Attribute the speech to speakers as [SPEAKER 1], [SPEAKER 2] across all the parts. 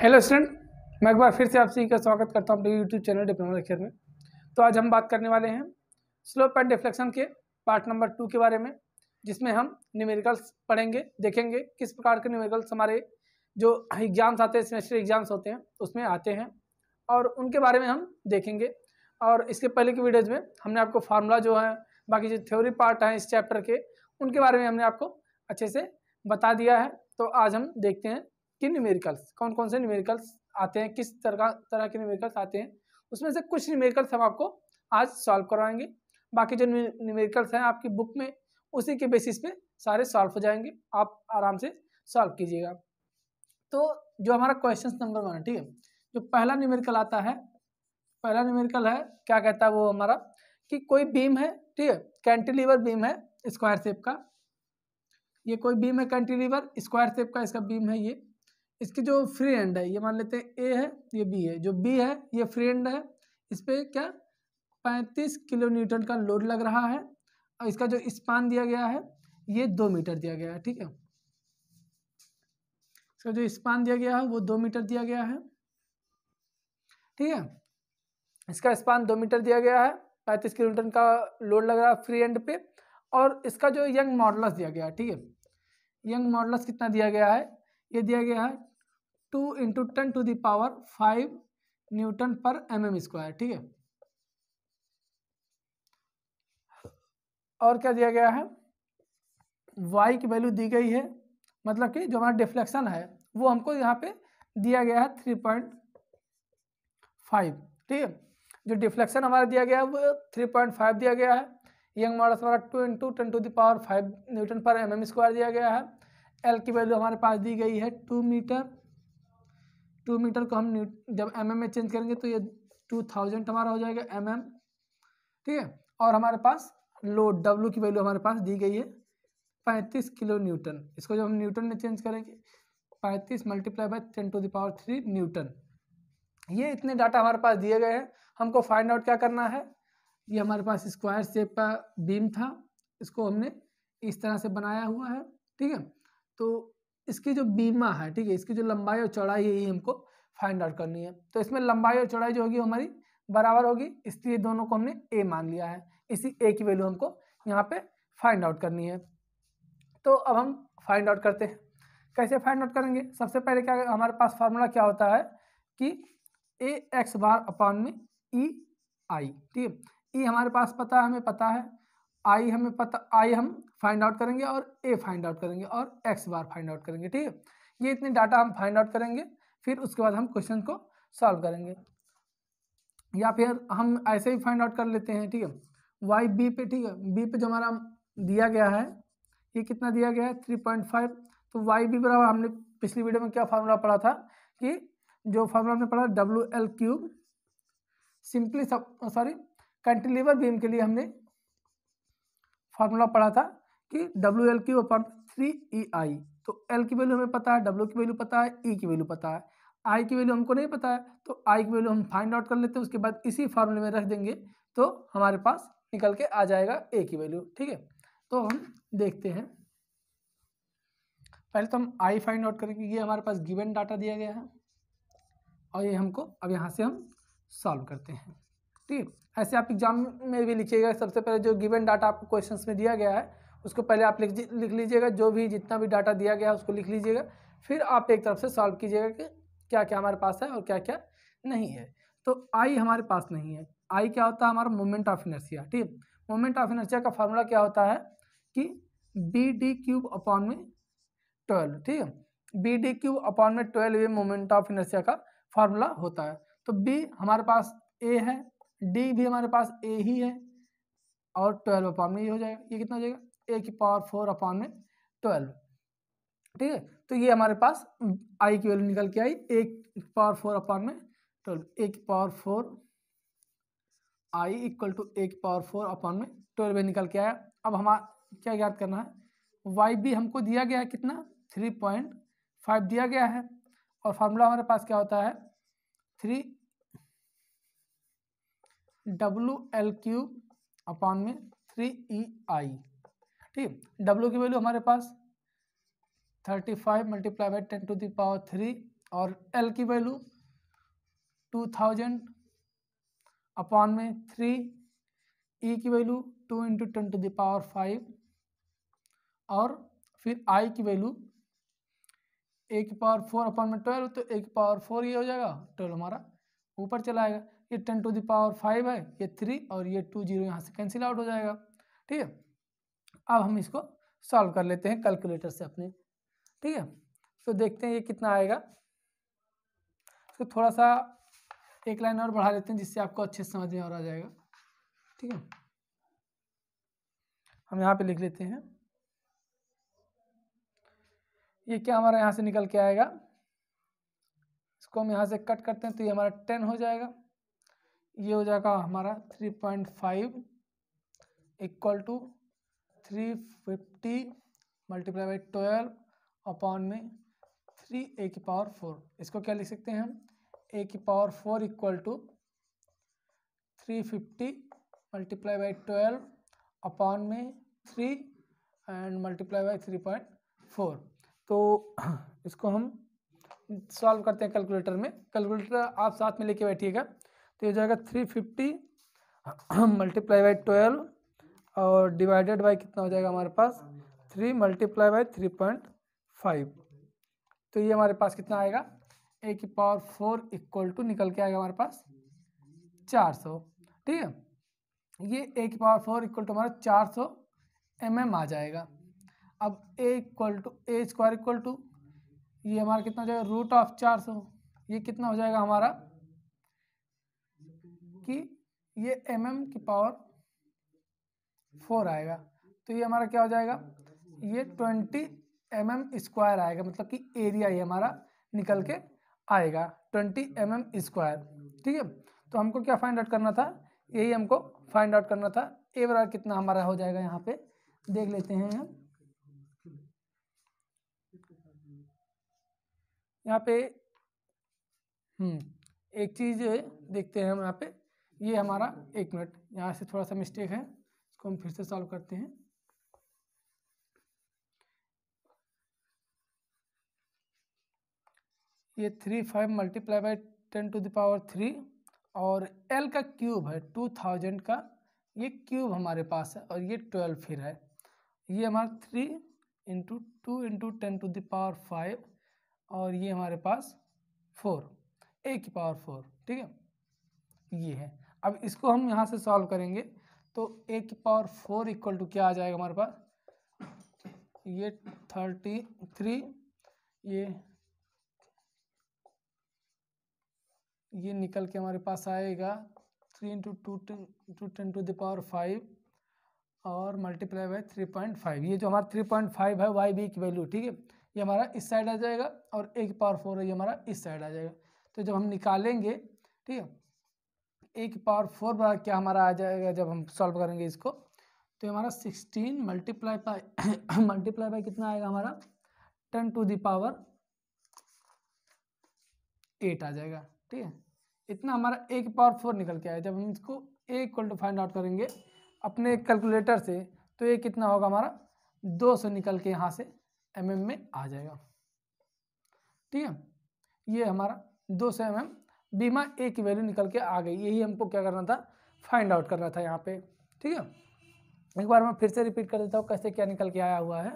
[SPEAKER 1] hello student मैं एक बार फिर से आप सभी का स्वागत करता हूँ अपने यूट्यूब चैनल डिप्लोमा लेक्चर में तो आज हम बात करने वाले हैं स्लोप एंड डिफ्लेक्शन के पार्ट नंबर टू के बारे में जिसमें हम न्यूमेरिकल्स पढ़ेंगे देखेंगे किस प्रकार के न्यूमेरिकल्स हमारे जो एग्ज़ाम्स आते हैं सेमेस्टर एग्ज़ाम्स होते हैं उसमें आते हैं और उनके बारे में हम देखेंगे और इसके पहले की वीडियोज़ में हमने आपको फार्मूला जो है बाकी जो थ्योरी पार्ट हैं इस चैप्टर के उनके बारे में हमने आपको अच्छे से बता दिया है तो आज हम देखते हैं कि न्यूमेरिकल्स कौन कौन से न्यूमेरिकल्स आते हैं किस तरह तरह के न्यूमेरिकल्स आते हैं उसमें से कुछ न्यूमेरिकल्स हम आपको आज सॉल्व करवाएंगे बाकी जो न्यूमेरिकल्स हैं आपकी बुक में उसी के बेसिस पे सारे सॉल्व हो जाएंगे आप आराम से सॉल्व कीजिएगा तो जो हमारा क्वेश्चन नंबर वन है ठीक है जो पहला न्यूमेरिकल आता है पहला न्यूमेरिकल है क्या कहता है वो हमारा कि कोई बीम है ठीक है कैंटिलीवर बीम है स्क्वायर शेप का ये कोई बीम है कैंटिलीवर स्क्वायर शेप का इसका बीम है ये इसकी जो फ्री एंड है ये मान लेते हैं ए है ये बी है जो बी है ये फ्री एंड है इस पर क्या पैंतीस किलो न्यूटन का लोड लग रहा है और इसका जो स्पान दिया गया है ये दो मीटर दिया गया है ठीक है इसका जो स्पान दिया गया है वो दो मीटर दिया गया है ठीक है इसका स्पान दो मीटर दिया गया है पैंतीस किलो न्यूटन का लोड लग रहा है फ्री एंड पे और इसका जो यंग मॉडल दिया गया है ठीक है यंग मॉडल्स कितना दिया गया है ये दिया गया है two into ten to the power five newton per M M square ठीक है और क्या दिया गया है वाई की वैल्यू दी गई है मतलब कि जो हमारा डिफ्लेक्शन है वो हमको यहाँ पे दिया गया है थ्री पॉइंट फाइव ठीक है जो डिफ्लेक्शन हमारा दिया गया है वो थ्री पॉइंट फाइव दिया गया है यंग मॉडल्स हमारा two into ten to the power five newton per M M square दिया गया है एल की वैल्यू हमारे पास दी गई है टू मीटर टू मीटर को हम जब एम mm में चेंज करेंगे तो ये टू थाउजेंड हमारा हो जाएगा एम mm, ठीक है और हमारे पास लोड डब्लू की वैल्यू हमारे पास दी गई है पैंतीस किलो न्यूटन इसको जब हम न्यूटन में चेंज करेंगे पैंतीस multiply by ten to the power three newton ये इतने डाटा हमारे पास दिए गए हैं हमको फाइंड आउट क्या करना है ये हमारे पास स्क्वायर शेप का बीम था इसको हमने इस तरह से बनाया हुआ है ठीक है तो इसकी जो बीमा है ठीक है इसकी जो लंबाई और चौड़ाई है ये हमको फाइंड आउट करनी है तो इसमें लंबाई और चौड़ाई जो होगी हमारी बराबर होगी इसलिए दोनों को हमने ए मान लिया है इसी ए की वैल्यू हमको यहाँ पे फाइंड आउट करनी है तो अब हम फाइंड आउट करते हैं कैसे फाइंड आउट करेंगे सबसे पहले क्या हमारे पास फार्मूला क्या होता है कि ए एक्स बार अपॉन में ई e आई ठीक है ई e हमारे पास पता है हमें पता है आई हमें पता आई हम फाइंड आउट करेंगे और ए फाइंड आउट करेंगे और एक्स बार फाइंड आउट करेंगे ठीक है ये इतने डाटा हम फाइंड आउट करेंगे फिर उसके बाद हम क्वेश्चन को सॉल्व करेंगे या फिर हम ऐसे ही फाइंड आउट कर लेते हैं ठीक है वाई बी पे ठीक है बी पे जो हमारा दिया गया है ये कितना दिया गया है थ्री पॉइंट फाइव तो वाई बी बराबर हमने पिछली वीडियो में क्या फार्मूला पढ़ा था कि जो फार्मूला हमने पढ़ा W L cube simply sorry cantilever beam के लिए हमने फार्मूला पढ़ा था कि W L cube upon three E I तो एल की वैल्यू हमें पता है डब्ल्यू की वैल्यू पता है ई e की वैल्यू पता है आई की वैल्यू हमको नहीं पता है तो आई की वैल्यू हम फाइंड आउट कर लेते हैं उसके बाद इसी फार्मूले में रख देंगे तो हमारे पास निकल के आ जाएगा ए की वैल्यू ठीक है तो हम देखते हैं पहले तो हम आई फाइंड आउट करेंगे ये हमारे पास गिवन डाटा दिया गया है और ये हमको अब यहाँ से हम सॉल्व करते हैं ठीक ऐसे आप एग्जाम में भी लिखिएगा सबसे पहले जो गिवन डाटा आपको क्वेश्चंस में दिया गया है उसको पहले आप लिख लिख लीजिएगा जो भी जितना भी डाटा दिया गया है उसको लिख लीजिएगा फिर आप एक तरफ से सॉल्व कीजिएगा कि क्या क्या हमारे पास है और क्या क्या नहीं है तो आई हमारे पास नहीं है आई क्या होता है हमारा मोमेंट ऑफ इनर्सिया ठीक मोमेंट ऑफ इनर्सिया का फार्मूला क्या होता है कि बी डी क्यूब अपॉन में ट्वेल्व ठीक है बी डी क्यूब अपॉन में ट्वेल्व ये मोमेंट ऑफ इनर्सिया का फार्मूला होता है तो बी हमारे पास ए है डी भी हमारे पास ए ही है और ट्वेल्व अपॉन में ये हो जाएगा ये कितना हो जाएगा ए की पावर फोर अपॉन में ट्वेल्व ठीक है तो ये हमारे पास आई की वैल्यू निकल के आई ए की पावर फोर अपॉन में ट्वेल्व ए की power four I equal to A की पावर फोर अपॉन में ट्वेल्व निकल के आया अब हमारा क्या याद करना है वाई बी हमको दिया गया है कितना थ्री पॉइंट फाइव दिया गया है और फार्मूला हमारे पास क्या होता है three W L cube upon में थ्री ई आई ठीक डब्लू की वैल्यू हमारे पास thirty five multiply by ten to the power three और एल की वैल्यू टू थाउजेंड अपॉन में थ्री ई e की value two into ten to the power five और फिर आई की वैल्यू ए की पावर फोर अपॉन में ट्वेल्व तो ए की पावर फोर ये हो जाएगा ट्वेल्व हमारा ऊपर चला आएगा ये टेन टू दावर फाइव है ये थ्री और ये टू जीरो यहाँ से कैंसिल आउट हो जाएगा ठीक है अब हम इसको सॉल्व कर लेते हैं कैलकुलेटर से अपने ठीक है तो देखते हैं ये कितना आएगा इसको तो थोड़ा सा एक लाइन और बढ़ा लेते हैं जिससे आपको अच्छे समझ में और आ जाएगा ठीक है हम यहाँ पे लिख लेते हैं ये क्या हमारा यहाँ से निकल के आएगा इसको हम यहाँ से कट करते हैं तो ये हमारा टेन हो जाएगा ये हो जाएगा हमारा three point five equal to three fifty multiply by twelve upon में थ्री ए की पावर फोर इसको क्या लिख सकते हैं हम ए की power four equal to three fifty multiply by twelve upon में three and multiply by three point four तो इसको हम सॉल्व करते हैं कैलकुलेटर में कैलकुलेटर आप साथ में लेके बैठिएगा तो हो जाएगा three fifty multiply by twelve और डिवाइडेड बाई कितना हो जाएगा हमारे पास three multiply by three point five तो ये हमारे पास कितना आएगा ए की पावर फोर इक्वल टू निकल के आएगा हमारे पास चार सौ ठीक है ये ए की पावर फोर इक्वल टू हमारा चार सौ एम mm एम आ जाएगा अब A equal to A square equal to ये हमारा कितना हो जाएगा रूट ऑफ चार सौ ये कितना हो जाएगा हमारा कि ये एम mm की पावर फोर आएगा तो ये हमारा क्या हो जाएगा ये ट्वेंटी एम एम स्क्वायर आएगा मतलब कि एरिया ही हमारा निकल के आएगा ट्वेंटी एम एम स्क्वायर ठीक है तो हमको क्या फाइंड आउट करना था यही हमको फाइंड आउट करना था ए बराबर कितना हमारा हो जाएगा यहाँ पे देख लेते हैं हम यहाँ पे हम्म एक चीज़ देखते हैं हम यहाँ पे ये हमारा एक मिनट यहाँ से थोड़ा सा मिस्टेक है इसको हम फिर से सॉल्व करते हैं ये three five multiply by ten to the power three और एल का क्यूब है टू थाउजेंड का ये क्यूब हमारे पास है और ये ट्वेल्व फिर है ये हमारा three into two into ten to the power five और ये हमारे पास फोर ए की पावर फोर ठीक है ये है अब इसको हम यहाँ से सॉल्व करेंगे तो ए की पावर फोर इक्वल टू क्या आ जाएगा हमारे पास ये थर्टी थ्री ये ये निकल के हमारे पास आएगा three into two two ten to power five और multiply by three point five ये जो हमारा थ्री पॉइंट फाइव है वाई बी की वैल्यू ठीक है ये हमारा इस साइड आ जाएगा और ए की पावर फोर है ये हमारा इस साइड आ जाएगा तो जब हम निकालेंगे ठीक है ए की पावर फोर बार क्या हमारा आ जाएगा जब हम सॉल्व करेंगे इसको तो हमारा sixteen multiply by multiply by कितना आएगा हमारा टेन टू दावर एट आ जाएगा ठीक है इतना हमारा ए की पावर फोर निकल के आया जब हम इसको A equal to find out करेंगे अपने कैलकुलेटर से तो ये कितना होगा हमारा दो सौ निकल के यहाँ से एम mm में आ जाएगा ठीक है ये हमारा दो सौ एम बीमा ए की वैल्यू निकल के आ गई यही हमको क्या करना था फाइंड आउट करना था यहाँ पे ठीक है एक बार मैं फिर से रिपीट कर देता हूँ कैसे क्या निकल के आया हुआ है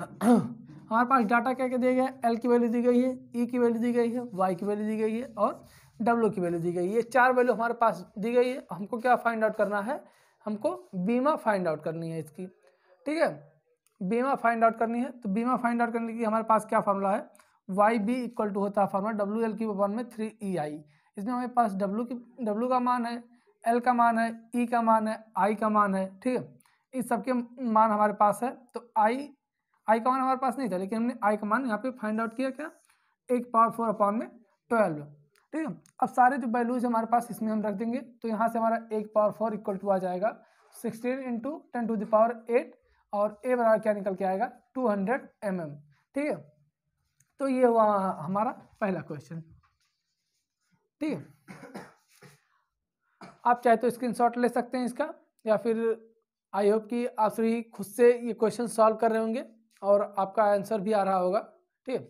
[SPEAKER 1] हमारे पास डाटा क्या क्या दिया गया एल की वैल्यू दी गई है ई e की वैल्यू दी गई है वाई की वैल्यू दी गई है और डब्ल्यू की वैल्यू दी गई है ये चार वैल्यू हमारे पास दी गई है हमको क्या फाइंड आउट करना है हमको बीमा फाइंड आउट करनी है इसकी ठीक है बीमा फाइंड आउट करनी है तो बीमा फाइंड आउट करने के लिए हमारे पास क्या फॉर्मूला है वाई बी इक्वल टू होता है फॉर्मा डब्ल्यू एल की वन में थ्री ई आई इसमें हमारे पास डब्ल्यू की डब्ल्यू का मान है एल का मान है ई e का मान है आई का मान है ठीक है इस सब के मान हमारे पास है तो आई आई का मान हमारे पास नहीं था लेकिन हमने आई का मान यहाँ पे फाइंड आउट किया क्या एक पावर फोर अपॉन में ट्वेल्व ठीक है अब सारे जो वैल्यूज हमारे पास इसमें हम रख देंगे तो यहाँ से हमारा एक पावर फोर इक्वल टू आ जाएगा sixteen into ten to the power eight और ए बराबर क्या निकल के आएगा टू हंड्रेड एम एम ठीक है तो ये हुआ हमारा पहला क्वेश्चन ठीक है आप चाहे तो स्क्रीनशॉट ले सकते हैं इसका या फिर आई होप कि आप सभी खुद से ये क्वेश्चन सॉल्व कर रहे होंगे और आपका आंसर भी आ रहा होगा ठीक है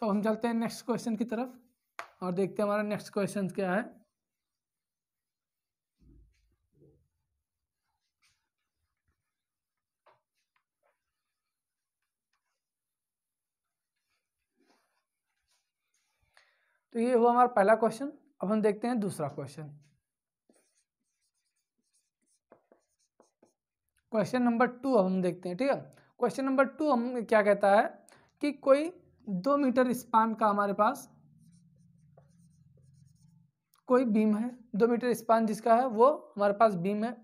[SPEAKER 1] तो हम चलते हैं नेक्स्ट क्वेश्चन की तरफ और देखते हैं हमारा नेक्स्ट क्वेश्चन क्या है तो ये हुआ हमारा पहला क्वेश्चन अब हम देखते हैं दूसरा क्वेश्चन क्वेश्चन नंबर टू हम देखते हैं ठीक है क्वेश्चन नंबर टू हम क्या कहता है कि कोई दो मीटर स्पान का हमारे पास कोई बीम है दो मीटर स्पान जिसका है वो हमारे पास बीम है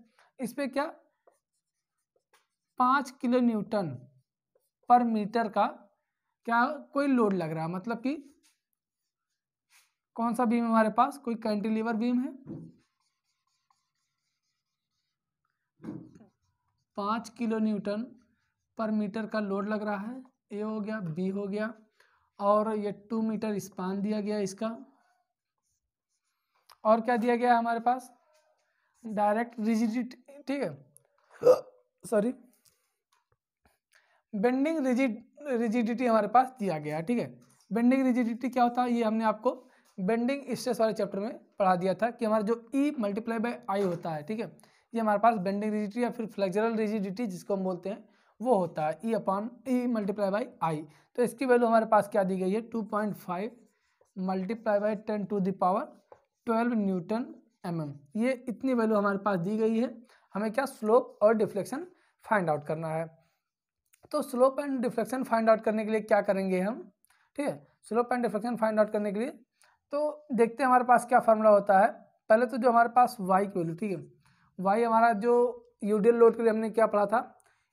[SPEAKER 1] इस पर क्या पाँच किलो न्यूटन पर मीटर का क्या कोई लोड लग रहा है मतलब कि कौन सा बीम हमारे पास कोई कैंटिलीवर बीम है पांच किलो न्यूटन पर मीटर का लोड लग रहा है ए हो गया बी हो गया और ये टू मीटर स्पान दिया गया इसका और क्या दिया गया हमारे पास डायरेक्ट रिजिडिटी ठीक है सॉरी बेंडिंग रिजिड रिजिडिटी हमारे पास दिया गया ठीक है बेंडिंग रिजिडिटी क्या होता है ये हमने आपको बेंडिंग स्ट्रेस वाले चैप्टर में पढ़ा दिया था कि हमारा जो ई मल्टीप्लाई बाई आई होता है ठीक है ये हमारे पास बेंडिंग रिजिडिटी या फिर फ्लेक्जरल रिजिडिटी जिसको हम बोलते हैं वो होता है E upon E multiply by I तो इसकी वैल्यू हमारे पास क्या दी गई है two point five multiply by ten to the power twelve newton M M ये इतनी वैल्यू हमारे पास दी गई है हमें क्या स्लोप और डिफ्लेक्शन फाइंड आउट करना है तो slope and deflection find out करने के लिए क्या करेंगे हम ठीक है slope and deflection find out करने के लिए तो देखते हैं हमारे पास क्या फार्मूला होता है पहले तो जो हमारे पास वाई की वैल्यू ठीक है वाई हमारा जो यूडियल लोड के लिए हमने क्या पढ़ा था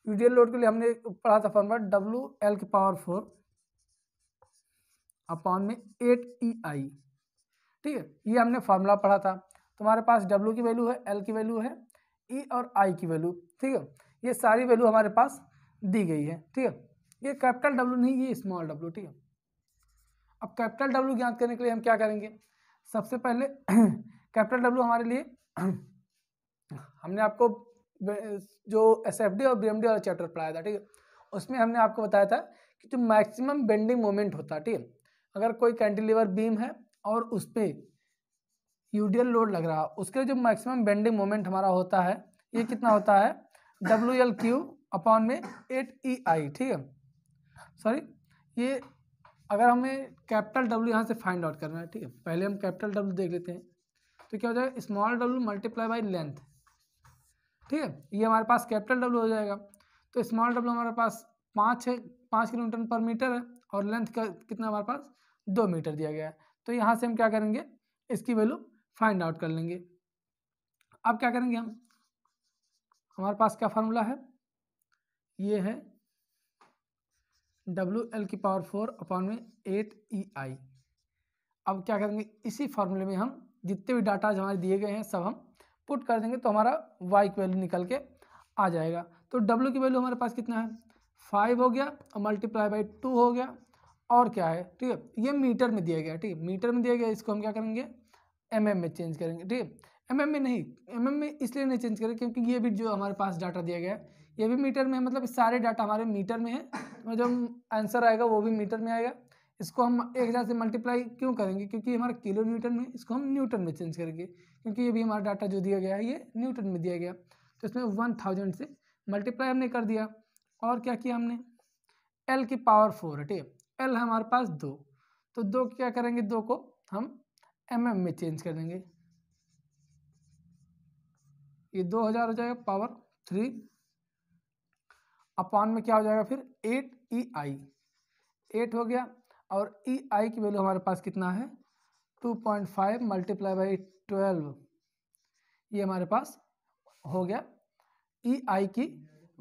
[SPEAKER 1] यूडियल लोड के लिए हमने पढ़ा था फार्मूला डब्ल्यू एल की पावर फोर अपॉन में एट ई आई ठीक है ये हमने फार्मूला पढ़ा था तुम्हारे तो पास डब्ल्यू की वैल्यू है एल की वैल्यू है ई e और आई की वैल्यू ठीक है ये सारी वैल्यू हमारे पास दी गई है ठीक है ये कैपिटल डब्ल्यू नहीं ये स्मॉल डब्ल्यू ठीक है अब कैपिटल डब्ल्यू ज्ञात करने के लिए हम क्या करेंगे सबसे पहले कैपिटल डब्ल्यू हमारे लिए हमने आपको जो एस एफ डी और बी एम डी वाला चैप्टर पढ़ाया था ठीक है उसमें हमने आपको बताया था कि जो मैक्सिमम बेंडिंग मोमेंट होता है ठीक है अगर कोई कैंटिलीवर बीम है और उस पर यूडियल लोड लग रहा है उसके जो मैक्सिमम बेंडिंग मोमेंट हमारा होता है ये कितना होता है डब्ल्यू एल क्यू अपॉन में एट ई आई ठीक है सॉरी ये अगर हमें कैपिटल डब्ल्यू यहाँ से फाइंड आउट करना है ठीक है पहले हम कैपिटल डब्ल्यू देख लेते हैं तो क्या हो जाएगा small W multiply by length ठीक है ये हमारे पास कैपिटल डब्ल्यू हो जाएगा तो स्मॉल डब्ल्यू हमारे पास पाँच है पाँच किलोमीटर पर मीटर है और लेंथ का कितना हमारे पास दो मीटर दिया गया है तो यहाँ से हम क्या करेंगे इसकी वैल्यू फाइंड आउट कर लेंगे अब क्या करेंगे हम हमारे पास क्या फार्मूला है ये है डब्ल्यू एल की पावर फोर अपॉन में एट ई आई अब क्या करेंगे इसी फॉर्मूले में हम जितने भी डाटाज हमारे दिए गए हैं सब हम पुट कर देंगे तो हमारा वाई की वैल्यू निकल के आ जाएगा तो डब्ल्यू की वैल्यू हमारे पास कितना है फाइव हो गया और मल्टीप्लाई बाई टू हो गया और क्या है ठीक है ये मीटर में दिया गया ठीक है मीटर में दिया गया इसको हम क्या करेंगे एम एम में चेंज करेंगे ठीक है एम एम में नहीं एम एम में इसलिए नहीं चेंज करेंगे क्योंकि ये भी जो हमारे पास डाटा दिया गया है ये भी मीटर में है मतलब सारे डाटा हमारे मीटर में है जो आंसर आएगा वो भी मीटर में आएगा इसको हम एक हज़ार से मल्टीप्लाई क्यों करेंगे क्योंकि हमारा किलो न्यूटन में इसको हम न्यूटन में चेंज करेंगे क्योंकि ये भी हमारा डाटा जो दिया गया है ये न्यूटन में दिया गया तो इसमें वन थाउजेंड से मल्टीप्लाई हमने कर दिया और क्या किया हमने एल की पावर फोर ठीक है एल हमारे पास दो तो दो क्या करेंगे दो को हम एम mm में चेंज कर देंगे ये दो हज़ार हो जाएगा पावर थ्री अपान में क्या हो जाएगा फिर eight E e I eight हो गया और ई e आई की वैल्यू हमारे पास कितना है two point five multiply by twelve ये हमारे पास हो गया ई e आई की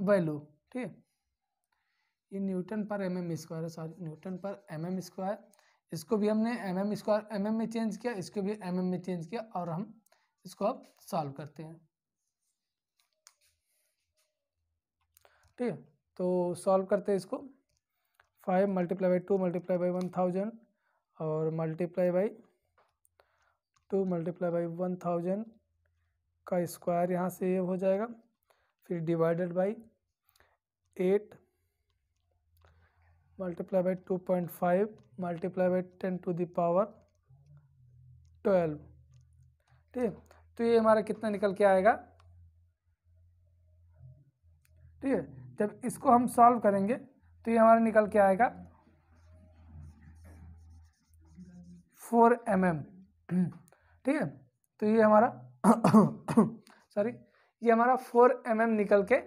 [SPEAKER 1] वैल्यू ठीक है ये newton per M M square है sorry newton per M M square इसको भी हमने M M square M M में चेंज किया इसको भी एम एम में चेंज किया और हम इसको अब सॉल्व करते हैं ठीक है तो सॉल्व करते हैं इसको five multiply by two multiply by one thousand और multiply by two multiply by one thousand का स्क्वायर यहाँ से ये हो जाएगा फिर divided by eight multiply by two point five multiply by ten to the power twelve ठीक है तो ये हमारा कितना निकल के आएगा ठीक है जब इसको हम सॉल्व करेंगे तो ये हमारा निकल के आएगा फोर एम एम ठीक है तो ये हमारा सॉरी ये हमारा फोर एम एम निकल के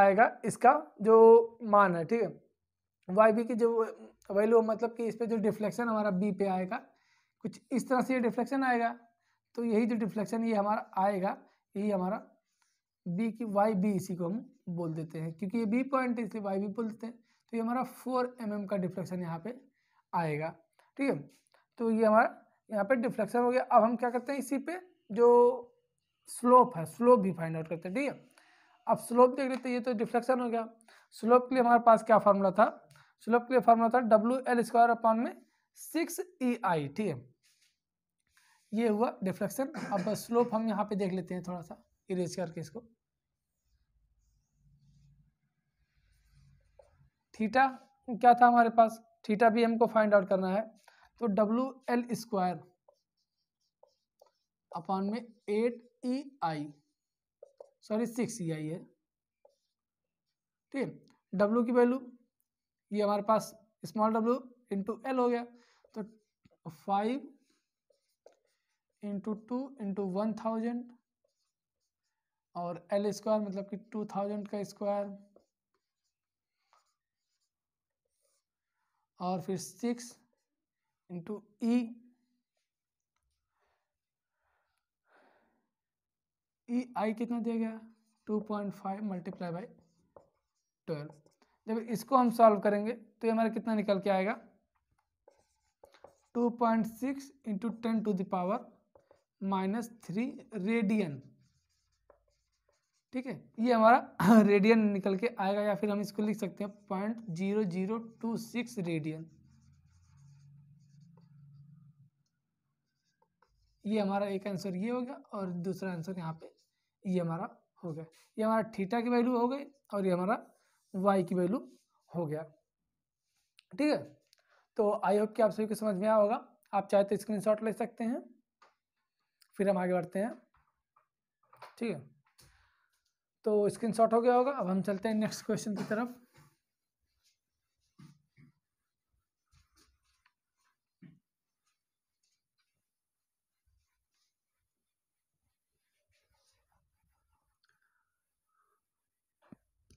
[SPEAKER 1] आएगा इसका जो मान है ठीक है वाई बी की जो वैल्यू मतलब कि इस पर जो डिफ्लेक्शन हमारा बी पे आएगा कुछ इस तरह से ये डिफ्लेक्शन आएगा तो यही जो डिफ्लेक्शन ये हमारा आएगा यही हमारा बी की वाई बी इसी को हम बोल देते हैं क्योंकि ये बी पॉइंट है इसलिए वाई भी बोल देते हैं तो ये हमारा फोर एम mm का डिफ्लेक्शन यहाँ पे आएगा ठीक है तो ये हमारा यहाँ पे डिफ्लेक्शन हो गया अब हम क्या करते हैं इसी पे जो स्लोप है स्लोप भी फाइंड आउट करते हैं ठीक है अब स्लोप देख लेते हैं ये तो डिफ्लेक्शन हो गया स्लोप के लिए हमारे पास क्या फार्मूला था स्लोप के लिए फार्मूला था डब्ल्यू एल स्क्वायर अपॉन में सिक्स ई आई ठीक है ये हुआ डिफ्लेक्शन अब स्लोप हम यहाँ पे देख लेते हैं थोड़ा सा इरेज करके इसको थीटा क्या था हमारे पास थीटा भी हमको फाइंड आउट करना है तो डब्ल्यू एल स्क्वायर अपॉन में eight E I sorry six E I है ठीक है डब्ल्यू की वैल्यू ये हमारे पास स्मॉल डब्ल्यू इंटू एल हो गया तो five into two into one thousand और एल स्क्वायर मतलब कि टू थाउजेंड का स्क्वायर और फिर सिक्स इंटू ई ई आई कितना दिया गया two point five multiply by twelve जब इसको हम सॉल्व करेंगे तो ये हमारा कितना निकल के आएगा two point six into ten to the power minus three radian ठीक है ये हमारा रेडियन निकल के आएगा या फिर हम इसको लिख सकते हैं point zero zero two six radian ये हमारा एक आंसर ये हो गया और दूसरा आंसर यहाँ पे ये हमारा हो गया ये हमारा थीटा की वैल्यू हो गई और ये हमारा वाई की वैल्यू हो गया ठीक है तो आई होप कि आप सभी को समझ में आया होगा आप चाहे तो स्क्रीनशॉट ले सकते हैं फिर हम आगे बढ़ते हैं ठीक है तो स्क्रीनशॉट हो गया होगा अब हम चलते हैं नेक्स्ट क्वेश्चन की तरफ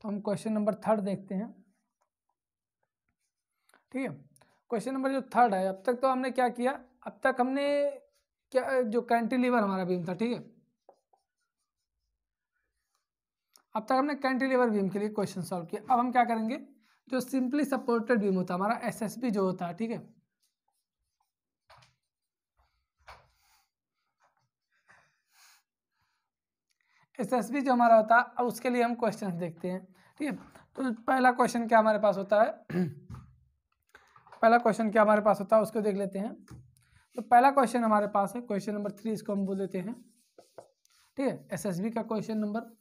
[SPEAKER 1] तो हम क्वेश्चन नंबर थर्ड देखते हैं ठीक है क्वेश्चन नंबर जो थर्ड है अब तक तो हमने क्या किया अब तक हमने क्या जो कैंटिलीवर हमारा बीम था ठीक है अब तक हमने कैंटिलीवर बीम के लिए क्वेश्चन सॉल्व किया अब हम क्या करेंगे जो सिंपली सपोर्टेड बीम होता है हमारा एसएसबी जो होता है ठीक है एसएसबी जो हमारा होता है उसके लिए हम क्वेश्चन देखते हैं ठीक है तो पहला क्वेश्चन क्या हमारे पास होता है पहला क्वेश्चन क्या हमारे पास होता है उसको देख लेते हैं तो पहला क्वेश्चन हमारे पास है क्वेश्चन नंबर थ्री इसको हम बोल देते हैं ठीक है एसएसबी का क्वेश्चन नंबर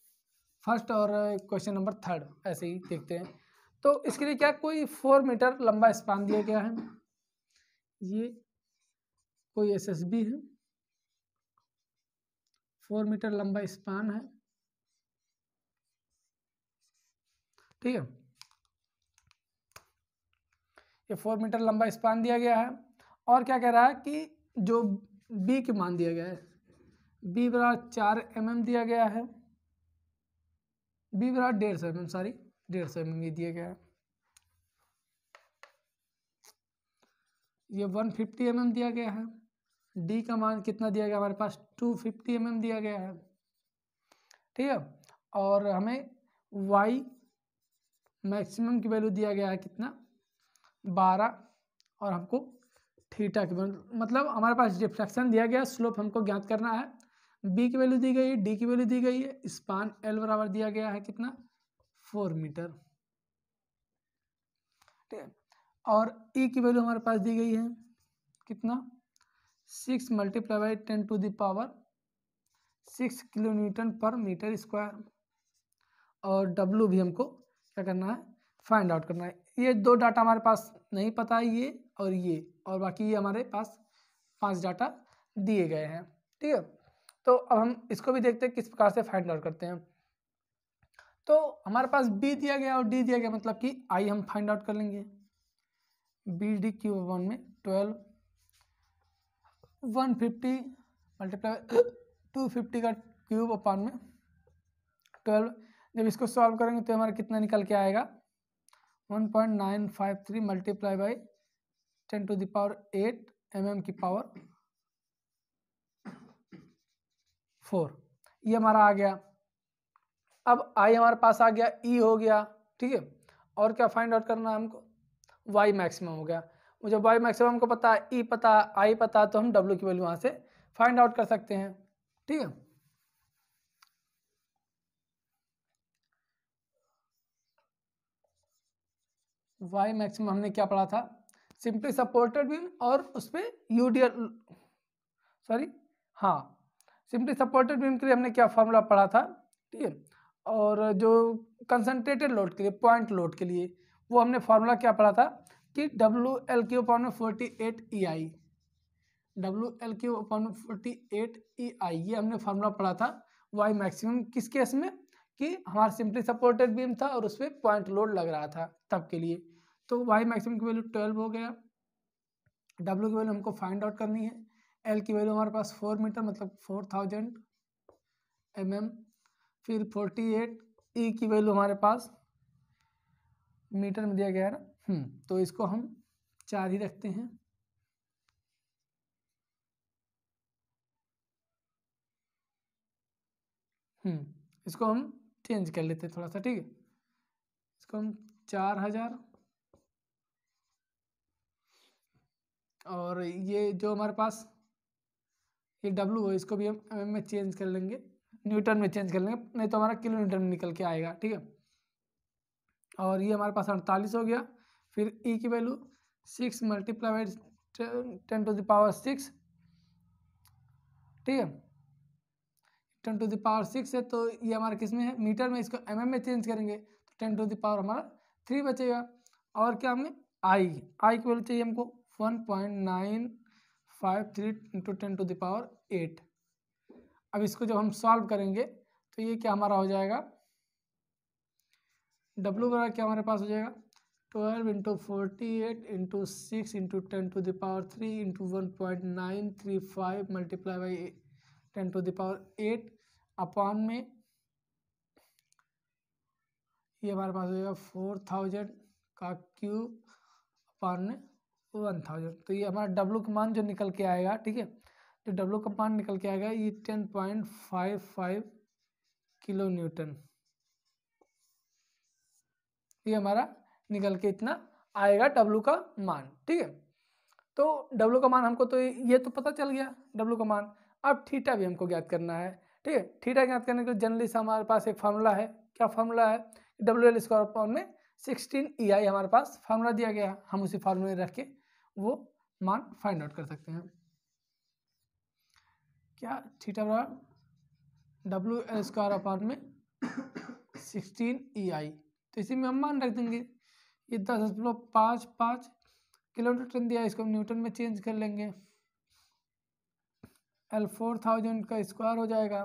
[SPEAKER 1] फर्स्ट और क्वेश्चन नंबर थर्ड ऐसे ही देखते हैं तो इसके लिए क्या कोई फोर मीटर लंबा स्पान दिया गया है ये कोई एसएसबी है फोर मीटर लंबा स्पान है ठीक है ये फोर मीटर लंबा स्पान दिया गया है और क्या कह रहा है कि जो बी के मान दिया गया है बी बराबर चार एम एम दिया गया है बी बराबर डेढ़ सौ एम सॉरी डेढ़ सौ एम ये दिया गया है ये वन फिफ्टी एम दिया गया है डी का मान कितना दिया गया हमारे पास टू फिफ्टी एम दिया गया है ठीक है और हमें वाई मैक्सिमम की वैल्यू दिया गया है कितना बारह और हमको थीटा की मतलब हमारे पास रिफ्लेक्शन दिया गया स्लोप हमको ज्ञात करना है बी की वैल्यू दी गई है डी की वैल्यू दी गई है स्पान एल बराबर दिया गया है कितना फोर मीटर ठीक है और ई e की वैल्यू हमारे पास दी गई है कितना six multiply by ten to the power six kilometre per metre square और डब्लू भी हमको क्या करना है फाइंड आउट करना है ये दो डाटा हमारे पास नहीं पता है ये और ये और बाकी ये हमारे पास पांच डाटा दिए गए हैं ठीक है तो अब हम इसको भी देखते हैं किस प्रकार से फाइंड आउट करते हैं तो हमारे पास बी दिया गया और डी दिया गया मतलब कि आई हम फाइंड आउट कर लेंगे बी डी क्यू वन में twelve one fifty multiply two fifty का क्यूब अपान में ट्वेल्व जब इसको सॉल्व करेंगे तो हमारा कितना निकल के आएगा one point nine five three multiply by ten to the power eight M M की पावर फोर ये हमारा आ गया अब आई हमारे पास आ गया ई e हो गया ठीक है और क्या फाइंड आउट करना है हमको वाई मैक्सिमम हो गया मुझे वाई मैक्सिमम को पता है e पता आई पता तो हम डब्ल्यू की वैल्यू यहाँ से फाइंड आउट कर सकते हैं ठीक है वाई मैक्सिमम हमने क्या पढ़ा था सिंपली सपोर्टेड बीम और उस पर यूडीएल सॉरी हाँ सिंपली सपोर्टेड बीम के लिए हमने क्या फॉर्मूला पढ़ा था ठीक है और जो कंसनट्रेटेड लोड के लिए पॉइंट लोड के लिए वो हमने फार्मूला क्या पढ़ा था कि डब्ल्यू एल क्यू अपॉन में forty eight E I W L cube upon में फोर्टी एट ई आई ये हमने फार्मूला पढ़ा था वाई मैक्सिमम किस केस में कि हमारा सिंपली सपोर्टेड बीम था और उस पर पॉइंट लोड लग रहा था तब के लिए तो वाई मैक्सिमम की वैल्यू ट्वेल्व हो गया डब्ल्यू की वैल्यू हमको फाइंड आउट करनी है एल की वैल्यू हमारे पास फोर मीटर मतलब फोर थाउजेंड एम एम फिर फोर्टी एट ई की वैल्यू हमारे पास मीटर में दिया गया है ना हम्म, तो इसको हम चार ही रखते हैं हम्म इसको हम चेंज कर लेते हैं थोड़ा सा ठीक है इसको हम चार हजार और ये जो हमारे पास ये डब्ल्यू हो इसको भी हम एम में चेंज कर लेंगे न्यूटन में चेंज कर लेंगे नहीं तो हमारा किलो न्यूटन निकल के आएगा ठीक है और ये हमारे पास अड़तालीस हो गया फिर ई e की value six multiplied ten to the power six ठीक है टेन टू दावर सिक्स है तो ये हमारा किस में है मीटर में इसको एम में चेंज करेंगे तो टेन टू दावर हमारा थ्री बचेगा और क्या हमें आई आई की वैल्यू चाहिए हमको one point nine five three into ten to the power eight अब इसको जब हम सॉल्व करेंगे तो ये क्या हमारा हो जाएगा डब्लू बराबर क्या हमारे पास हो जाएगा twelve into forty eight into six into ten to the power three into one point nine three five multiply by ten to the power eight upon में ये हमारे पास हो जाएगा फोर थाउजेंड का क्यूब अपॉन में वन थाउजेंड तो ये हमारा डब्लू का मान जो निकल के आएगा ठीक है जो डब्लू का मान निकल के आएगा ये ten point five five kilo newton ये हमारा निकल के इतना आएगा डब्लू का मान ठीक है तो डब्लू का मान हमको तो ये तो पता चल गया डब्लू का मान अब थीटा भी हमको ज्ञात करना है ठीक है थीटा ज्ञात करने के लिए जनरली से हमारे पास एक फार्मूला है क्या फार्मूला है डब्ल्यू एल स्क्वायर में सिक्सटीन ई आई हमारे पास फार्मूला दिया गया हम उसी फार्मूले रख के वो मान फाइंड आउट कर सकते हैं क्या थीटा बराबर डब्ल्यू एल स्क्वायर अपान में सिक्सटीन ई आई तो इसी में हम मान रख देंगे ये दस दशमलव पाँच पाँच किलोमीटर दिया इसको हम न्यूटन में चेंज कर लेंगे एल फोर थाउजेंड का स्क्वायर हो जाएगा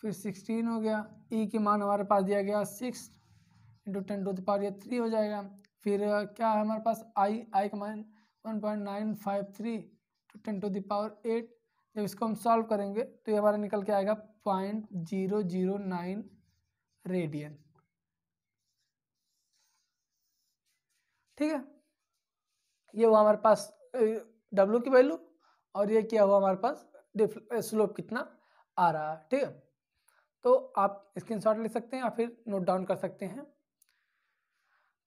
[SPEAKER 1] फिर सिक्सटीन हो गया ई e के मान हमारे पास दिया गया six into ten to the power ये थ्री हो जाएगा फिर क्या है हमारे पास आई आई का मान one point nine five three two ten to the power eight जब इसको हम सॉल्व करेंगे तो ये हमारा निकल के आएगा point zero zero nine radian ठीक है ये हुआ हमारे पास डब्लू की वैल्यू और ये क्या हुआ हमारे पास स्लोप कितना आ रहा है ठीक है तो आप स्क्रीनशॉट ले सकते हैं या फिर नोट डाउन कर सकते हैं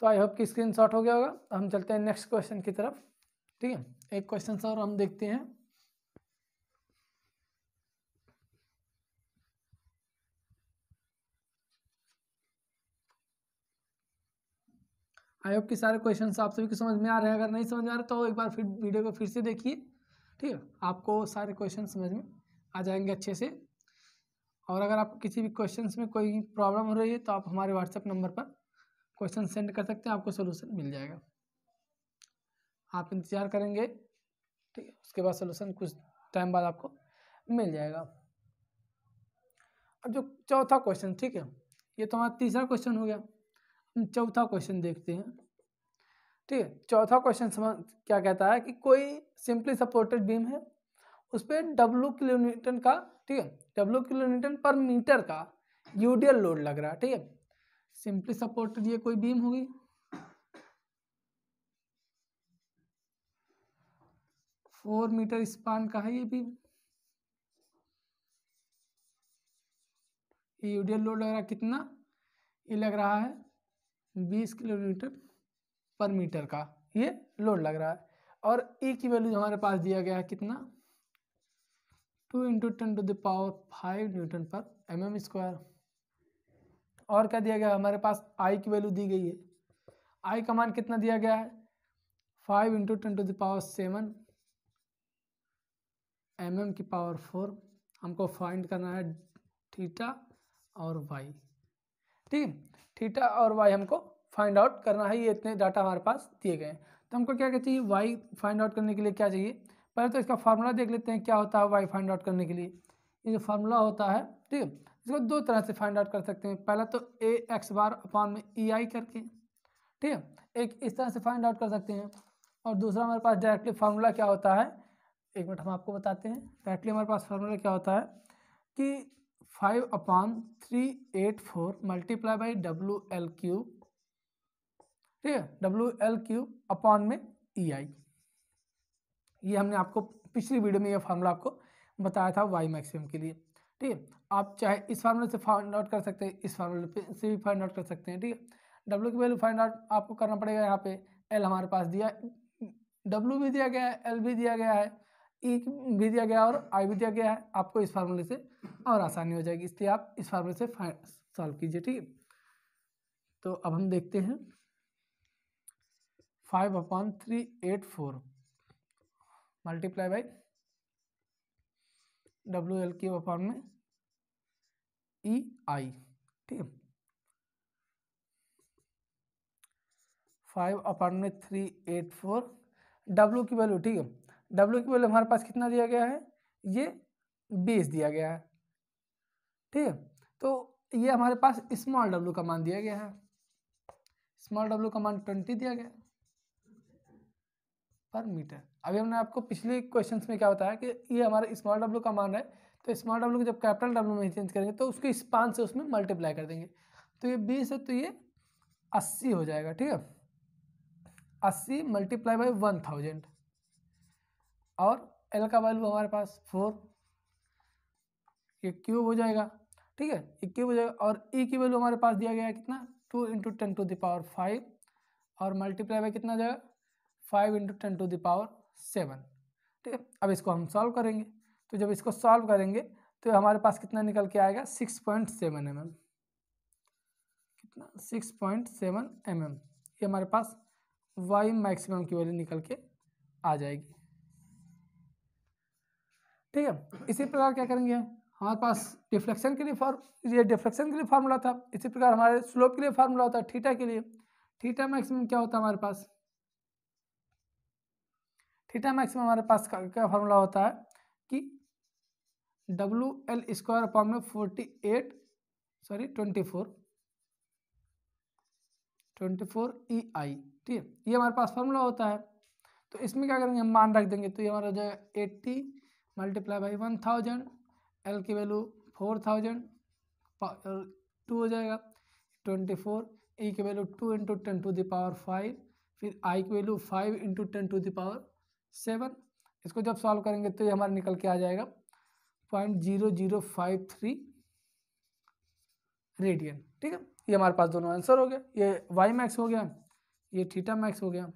[SPEAKER 1] तो आई होप कि स्क्रीन शॉट हो गया होगा तो हम चलते हैं नेक्स्ट क्वेश्चन की तरफ ठीक है एक क्वेश्चन और हम देखते हैं आई होप कि सारे क्वेश्चन आप सभी को समझ में आ रहे हैं अगर नहीं समझ में आ रहे तो एक बार फिर वीडियो को फिर से देखिए ठीक है आपको सारे क्वेश्चन समझ में आ जाएंगे अच्छे से और अगर आपको किसी भी क्वेश्चन में कोई प्रॉब्लम हो रही है तो आप हमारे व्हाट्सएप नंबर पर क्वेश्चन सेंड कर सकते हैं आपको सोल्यूशन मिल जाएगा आप इंतज़ार करेंगे ठीक है उसके बाद सोल्यूशन कुछ टाइम बाद आपको मिल जाएगा अब जो चौथा क्वेश्चन ठीक है ये तो हमारा तीसरा क्वेश्चन हो गया हम चौथा क्वेश्चन देखते हैं ठीक है चौथा क्वेश्चन क्या कहता है कि कोई सिंपली सपोर्टेड बीम है उस पर डब्लू किलोमीटर का ठीक है डब्लू किलोमीटर पर मीटर का यूडियल लोड लग रहा है ठीक है सिंपली सपोर्टेड ये कोई बीम होगी फोर मीटर स्पान का है ये बीम यूडियल लोड लग रहा कितना ये लग रहा है बीस किलोमीटर पर मीटर का ये लोड लग रहा है और ए की वैल्यू हमारे पास दिया गया है कितना two into ten to the power five newton per M M square और क्या दिया गया हमारे पास आई की वैल्यू दी गई है आई का मान कितना दिया गया है five into ten to the power seven M M की पावर फोर हमको फाइंड करना है थीटा और वाई ठीक है थीटा और वाई हमको फाइंड आउट करना है ये इतने डाटा हमारे पास दिए गए हैं तो हमको क्या क्या चाहिए वाई फाइंड आउट करने के लिए क्या चाहिए पहले तो इसका फार्मूला देख लेते हैं क्या होता है वाई फाइंड आउट करने के लिए ये जो फार्मूला होता है ठीक है इसको दो तरह से फाइंड आउट कर सकते हैं पहला तो ए एक्स बार अपॉन में ई e, आई करके ठीक है एक इस तरह से फाइंड आउट कर सकते हैं और दूसरा हमारे पास डायरेक्टली फार्मूला क्या होता है एक मिनट हम आपको बताते हैं डायरेक्टली हमारे पास फार्मूला क्या होता है कि five upon three eight four multiply by W L cube ठीक है डब्ल्यू एल क्यूब अपॉन में ई e, आई ये हमने आपको पिछली वीडियो में यह फार्मूला आपको बताया था वाई मैक्सिमम के लिए ठीक है आप चाहे इस फार्मूले से फाइंड आउट कर सकते हैं इस फार्मूले से भी फाइंड आउट कर सकते हैं ठीक है डब्ल्यू की वैल्यू फाइंड आउट आपको करना पड़ेगा यहाँ पे एल हमारे पास दिया डब्ल्यू भी दिया गया है एल भी दिया गया है ई e भी दिया गया और आई भी दिया गया है आपको इस फार्मूले से और आसानी हो जाएगी इसलिए आप इस फार्मूले से सॉल्व कीजिए ठीक है तो अब हम देखते हैं five upon three eight four multiply by W L के अपॉन में ई आई ठीक है फाइव अपॉन में थ्री एट फोर डब्ल्यू की वैल्यू ठीक है डब्ल्यू की वैल्यू हमारे पास कितना दिया गया है ये बीस दिया गया है ठीक है तो ये हमारे पास स्मॉल डब्ल्यू का मान दिया गया है स्मॉल डब्ल्यू का मान ट्वेंटी दिया गया पर मीटर अभी हमने आपको पिछले क्वेश्चंस में क्या बताया कि ये हमारा स्मॉल डब्ल्यू का मान है तो स्मॉल डब्ल्यू को जब कैपिटल डब्ल्यू में चेंज करेंगे तो उसके स्पान से उसमें मल्टीप्लाई कर देंगे तो ये बीस है तो ये अस्सी हो जाएगा ठीक है अस्सी मल्टीप्लाई बाई वन थाउजेंड और एल का वैल्यू हमारे पास फोर ये क्यूब हो जाएगा ठीक है ये क्यूब हो जाएगा और ई e की वैल्यू हमारे पास दिया गया है कितना two into ten to the power five और मल्टीप्लाई बाई कितना जाएगा five into ten to the power seven ठीक है अब इसको हम सॉल्व करेंगे तो जब इसको सॉल्व करेंगे तो हमारे पास कितना निकल के आएगा six point seven M M कितना six point seven M M ये हमारे पास वाई मैक्सिमम की वैल्यू निकल के आ जाएगी ठीक है इसी प्रकार क्या करेंगे हमारे पास डिफ्लेक्शन के लिए फॉर्म ये डिफ्लेक्शन के लिए फार्मूला था इसी प्रकार हमारे स्लोप के लिए फार्मूला होता है ठीटा के लिए ठीटा मैक्सिमम क्या होता है हमारे पास ठीटा मैक्सिमम हमारे पास क्या फार्मूला होता है कि डब्ल्यू एल स्क्वायर अपॉन में forty eight sorry twenty four twenty four E I ठीक है ये हमारे पास फॉर्मूला होता है तो इसमें क्या करेंगे हम मान रख देंगे तो ये हमारा हो जाएगा eighty multiply by one thousand L की वैल्यू फोर थाउजेंड टू हो जाएगा ट्वेंटी फोर ई की value two into ten to the power five फिर आई की value five into ten to the power seven इसको जब सॉल्व करेंगे तो ये हमारा निकल के आ जाएगा point zero zero five three radian ठीक है ये हमारे पास दोनों आंसर हो गया ये वाई मैक्स हो गया ये थीटा मैक्स हो गया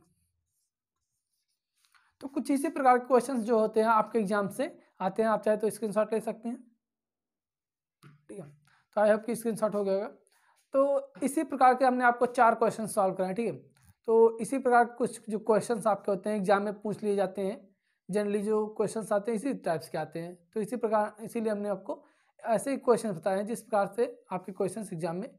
[SPEAKER 1] तो कुछ इसी प्रकार के क्वेश्चंस जो होते हैं आपके एग्जाम से आते हैं आप चाहे तो स्क्रीनशॉट ले सकते हैं ठीक है तो आई होप कि स्क्रीनशॉट हो गया होगा तो इसी प्रकार के हमने आपको चार क्वेश्चन सॉल्व कराए ठीक है तो इसी प्रकार कुछ जो क्वेश्चन आपके होते हैं एग्जाम में पूछ लिए जाते हैं जनरली जो क्वेश्चन आते हैं इसी टाइप्स के आते हैं तो इसी प्रकार इसीलिए हमने आपको ऐसे ही क्वेश्चन बताए हैं जिस प्रकार से आपके क्वेश्चन एग्जाम में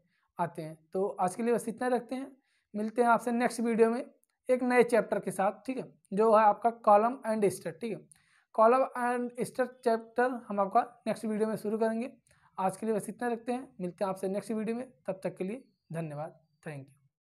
[SPEAKER 1] आते हैं तो आज के लिए बस इतना रखते हैं मिलते हैं आपसे नेक्स्ट वीडियो में एक नए चैप्टर के साथ ठीक है जो है आपका कॉलम एंड स्टर ठीक है कॉलम एंड स्टर चैप्टर हम आपका नेक्स्ट वीडियो में शुरू करेंगे आज के लिए बस इतना रखते हैं मिलते हैं आपसे नेक्स्ट वीडियो में तब तक के लिए धन्यवाद थैंक यू